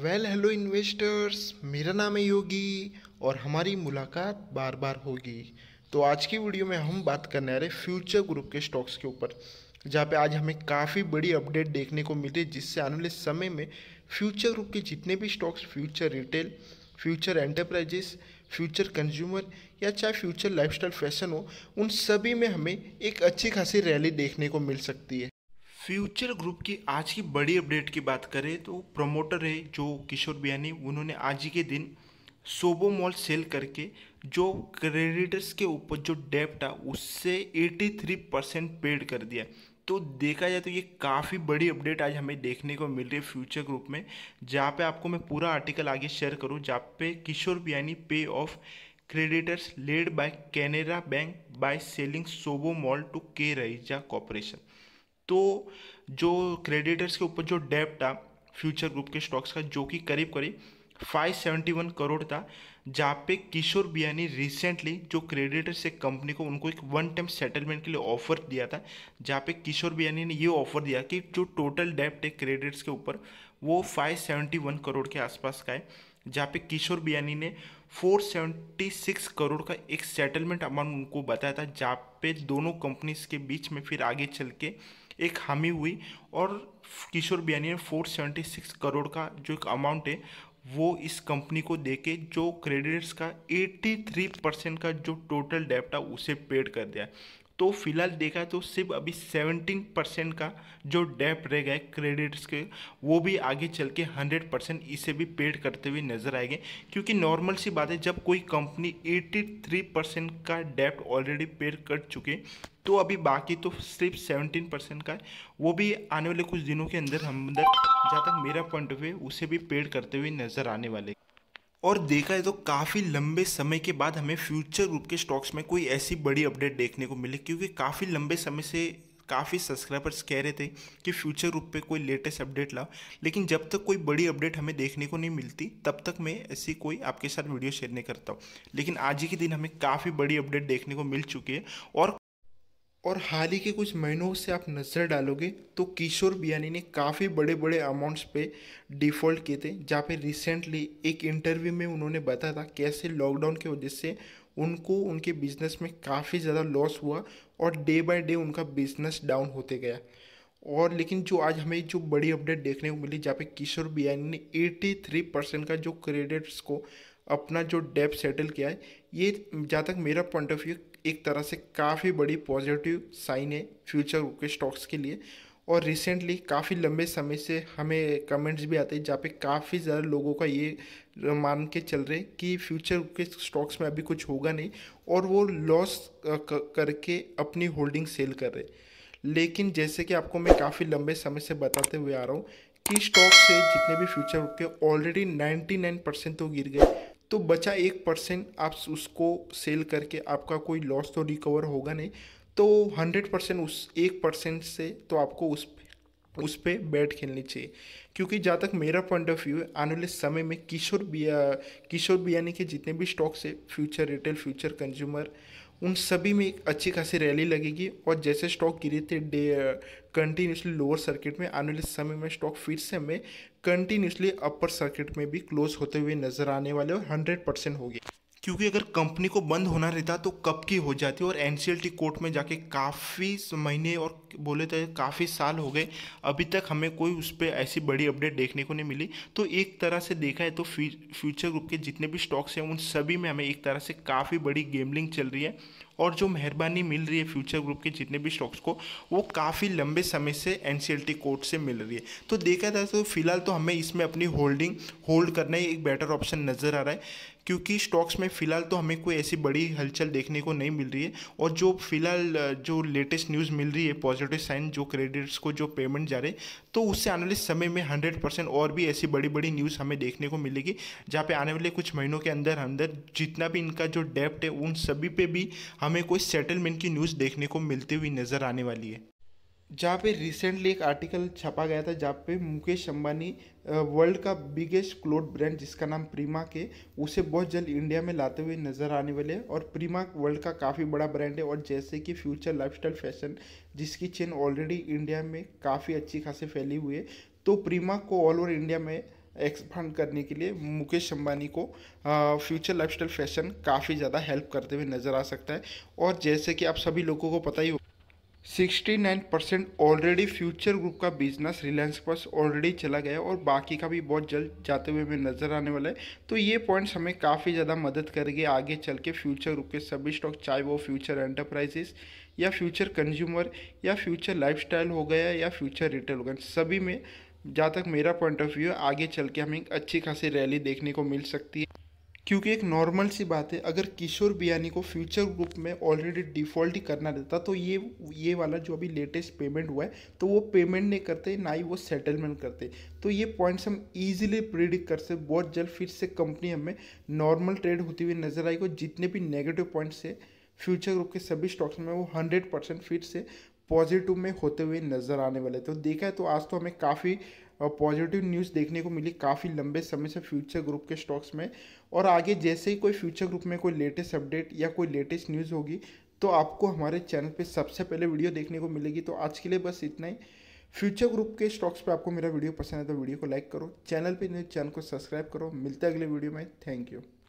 well hello investors मेरा नाम है योगी और हमारी मुलाकात बार बार होगी तो आज की वीडियो में हम बात करने आ रहे फ्यूचर ग्रुप के स्टॉक्स के ऊपर जहाँ पे आज हमें काफ़ी बड़ी अपडेट देखने को मिली जिससे आने वाले समय में फ्यूचर ग्रुप के जितने भी stocks Future Retail Future Enterprises Future Consumer या चाहे फ्यूचर लाइफस्टाइल फैशन हो उन सभी में हमें एक अच्छी खासी रैली देखने को मिल सकती है फ्यूचर ग्रुप की आज की बड़ी अपडेट की बात करें तो प्रमोटर है जो किशोर बियानी उन्होंने आज ही के दिन सोबो मॉल सेल करके जो क्रेडिटर्स के ऊपर जो डेप्ट है उससे 83 परसेंट पेड कर दिया तो देखा जाए तो ये काफ़ी बड़ी अपडेट आज हमें देखने को मिल रही है फ्यूचर ग्रुप में जहाँ पे आपको मैं पूरा आर्टिकल आगे शेयर करूँ जहाँ पे Kishore Biyani pay off creditors led by Canara bank by selling Sobo mall to K Raheja corporation तो जो क्रेडिटर्स के ऊपर जो डेप्ट था फ्यूचर ग्रुप के स्टॉक्स का जो कि करीब करीब 571 करोड़ था जहाँ पे किशोर बियानी रिसेंटली जो क्रेडिटर से कंपनी को उनको एक वन टाइम सेटलमेंट के लिए ऑफर दिया था जहाँ पे किशोर बियानी ने ये ऑफर दिया कि जो टोटल डेप्ट है क्रेडिट्स के ऊपर वो 571 करोड़ के आसपास का है जहाँ पे किशोर बियानी ने 476 करोड़ का एक सेटलमेंट अमाउंट उनको बताया था जहाँ पे दोनों कंपनीज के बीच में फिर आगे चल के एक हामी हुई और किशोर बयानी ने फोर सेवेंटी सिक्स करोड़ का जो एक अमाउंट है वो इस कंपनी को देके जो क्रेडिट्स का एट्टी थ्री परसेंट का जो टोटल डेप्ट है उसे पेड कर दिया तो फिलहाल देखा तो सिर्फ अभी 17 परसेंट का जो डेप रह गए क्रेडिट्स के वो भी आगे चल के हंड्रेड परसेंट इसे भी पेड करते हुए नजर आएंगे क्योंकि नॉर्मल सी बात है जब कोई कंपनी 83 परसेंट का डेप ऑलरेडी पेड कर चुके तो अभी बाकी तो सिर्फ 17 परसेंट का है वो भी आने वाले कुछ दिनों के अंदर हम अंदर जहाँ तक मेरा पॉइंट ऑफ व्यू उसे भी पेड करते हुए नज़र आने वाले और देखा है तो काफ़ी लंबे समय के बाद हमें फ्यूचर ग्रुप के स्टॉक्स में कोई ऐसी बड़ी अपडेट देखने को मिली क्योंकि काफ़ी लंबे समय से काफ़ी सब्सक्राइबर्स कह रहे थे कि फ्यूचर ग्रुप पे कोई लेटेस्ट अपडेट लाओ लेकिन जब तक कोई बड़ी अपडेट हमें देखने को नहीं मिलती तब तक मैं ऐसी कोई आपके साथ वीडियो शेयर नहीं करता हूँ लेकिन आज ही के दिन हमें काफ़ी बड़ी अपडेट देखने को मिल चुकी है और और हाल ही के कुछ महीनों से आप नज़र डालोगे तो किशोर बियानी ने काफ़ी बड़े बड़े अमाउंट्स पे डिफ़ॉल्ट किए थे जहाँ पे रिसेंटली एक इंटरव्यू में उन्होंने बताया था कैसे लॉकडाउन की वजह से उनको उनके बिजनेस में काफ़ी ज़्यादा लॉस हुआ और डे बाय डे उनका बिजनेस डाउन होते गया और लेकिन जो आज हमें जो बड़ी अपडेट देखने को मिली जहाँ पे किशोर बियानी ने 83 परसेंट का जो क्रेडिट्स को अपना जो डेप सेटल किया है ये जहाँ तक मेरा पॉइंट ऑफ व्यू एक तरह से काफ़ी बड़ी पॉजिटिव साइन है फ्यूचर के स्टॉक्स के लिए और रिसेंटली काफ़ी लंबे समय से हमें कमेंट्स भी आते हैं जहाँ पे काफ़ी ज़्यादा लोगों का ये मान के चल रहे कि फ्यूचर के स्टॉक्स में अभी कुछ होगा नहीं और वो लॉस करके अपनी होल्डिंग सेल कर रहे लेकिन जैसे कि आपको मैं काफ़ी लंबे समय से बताते हुए आ रहा हूँ कि स्टॉक से जितने भी फ्यूचर के ऑलरेडी 99 परसेंट तो गिर गए तो बचा एक परसेंट आप उसको सेल करके आपका कोई लॉस तो रिकवर होगा नहीं तो हंड्रेड परसेंट उस एक परसेंट से तो आपको उस उस पर बैट खेलनी चाहिए क्योंकि जहाँ तक मेरा पॉइंट ऑफ व्यू है आने वाले समय में किशोर बिया किशोर बियानी के जितने भी स्टॉक्स है फ्यूचर रिटेल फ्यूचर कंज्यूमर उन सभी में एक अच्छी खासी रैली लगेगी और जैसे स्टॉक गिरे थे डे कंटिन्यूसली लोअर सर्किट में आने वाले समय में स्टॉक फिर से हमें कंटिन्यूसली अपर सर्किट में भी क्लोज होते हुए नजर आने वाले और हंड्रेड परसेंट होगी क्योंकि अगर कंपनी को बंद होना रहता तो कब की हो जाती और एन कोर्ट में जाके काफ़ी महीने और बोले तो काफ़ी साल हो गए अभी तक हमें कोई उस पर ऐसी बड़ी अपडेट देखने को नहीं मिली तो एक तरह से देखा है तो फ्यूचर ग्रुप के जितने भी स्टॉक्स हैं उन सभी में हमें एक तरह से काफ़ी बड़ी गेमलिंग चल रही है और जो मेहरबानी मिल रही है फ्यूचर ग्रुप के जितने भी स्टॉक्स को वो काफ़ी लंबे समय से एन कोर्ट से मिल रही है तो देखा जाए तो फिलहाल तो हमें इसमें अपनी होल्डिंग होल्ड करना ही एक बेटर ऑप्शन नज़र आ रहा है क्योंकि स्टॉक्स में फ़िलहाल तो हमें कोई ऐसी बड़ी हलचल देखने को नहीं मिल रही है और जो फिलहाल जो लेटेस्ट न्यूज़ मिल रही है पॉजिटिव साइन जो क्रेडिट्स को जो पेमेंट जा रहे हैं तो उससे आने वाले समय में हंड्रेड परसेंट और भी ऐसी बड़ी बड़ी न्यूज़ हमें देखने को मिलेगी जहाँ पे आने वाले कुछ महीनों के अंदर अंदर जितना भी इनका जो डेप्ट है उन सभी पे भी हम हमें कोई सेटलमेंट की न्यूज़ देखने को मिलती हुई नज़र आने वाली है जहाँ पे रिसेंटली एक आर्टिकल छपा गया था जहाँ पे मुकेश अंबानी वर्ल्ड का बिगेस्ट क्लोथ ब्रांड जिसका नाम प्रीमा के उसे बहुत जल्द इंडिया में लाते हुए नज़र आने वाले हैं और प्रीमा वर्ल्ड का काफ़ी बड़ा ब्रांड है और जैसे कि फ्यूचर लाइफस्टाइल फैशन जिसकी चेन ऑलरेडी इंडिया में काफ़ी अच्छी खासी फैली हुई है तो प्रीमा को ऑल ओवर इंडिया में एक्सपांड करने के लिए मुकेश अंबानी को फ्यूचर लाइफस्टाइल फैशन काफ़ी ज़्यादा हेल्प करते हुए नज़र आ सकता है और जैसे कि आप सभी लोगों को पता ही हो 69 परसेंट ऑलरेडी फ्यूचर ग्रुप का बिजनेस रिलायंस के पास ऑलरेडी चला गया है और बाकी का भी बहुत जल्द जाते हुए हमें नज़र आने वाला है तो ये पॉइंट्स हमें काफ़ी ज़्यादा मदद करेंगे आगे चल के फ्यूचर ग्रुप के सभी स्टॉक चाहे वो फ्यूचर एंटरप्राइजेस या फ्यूचर कंज्यूमर या फ्यूचर लाइफस्टाइल हो गया या फ्यूचर रिटेल हो गया सभी में जहाँ तक मेरा पॉइंट ऑफ व्यू है आगे चल के हमें एक अच्छी खासी रैली देखने को मिल सकती है क्योंकि एक नॉर्मल सी बात है अगर किशोर बियानी को फ्यूचर ग्रुप में ऑलरेडी डिफ़ॉल्ट ही करना रहता तो ये ये वाला जो अभी लेटेस्ट पेमेंट हुआ है तो वो पेमेंट नहीं करते ना ही वो सेटलमेंट करते तो ये पॉइंट्स हम इजीली प्रिडिक्ट कर सकते बहुत जल्द फिर से कंपनी हमें नॉर्मल ट्रेड होती हुई नजर आएगी जितने भी नेगेटिव पॉइंट्स है फ्यूचर ग्रुप के सभी स्टॉक्स में वो हंड्रेड परसेंट फिर से पॉजिटिव में होते हुए नज़र आने वाले तो देखा है तो आज तो हमें काफ़ी पॉजिटिव न्यूज़ देखने को मिली काफ़ी लंबे समय से फ्यूचर ग्रुप के स्टॉक्स में और आगे जैसे ही कोई फ्यूचर ग्रुप में कोई लेटेस्ट अपडेट या कोई लेटेस्ट न्यूज़ होगी तो आपको हमारे चैनल पे सबसे पहले वीडियो देखने को मिलेगी तो आज के लिए बस इतना ही फ्यूचर ग्रुप के स्टॉक्स पे आपको मेरा वीडियो पसंद है तो वीडियो को लाइक करो चैनल पे तो चैनल को सब्सक्राइब करो मिलते हैं अगले वीडियो में थैंक यू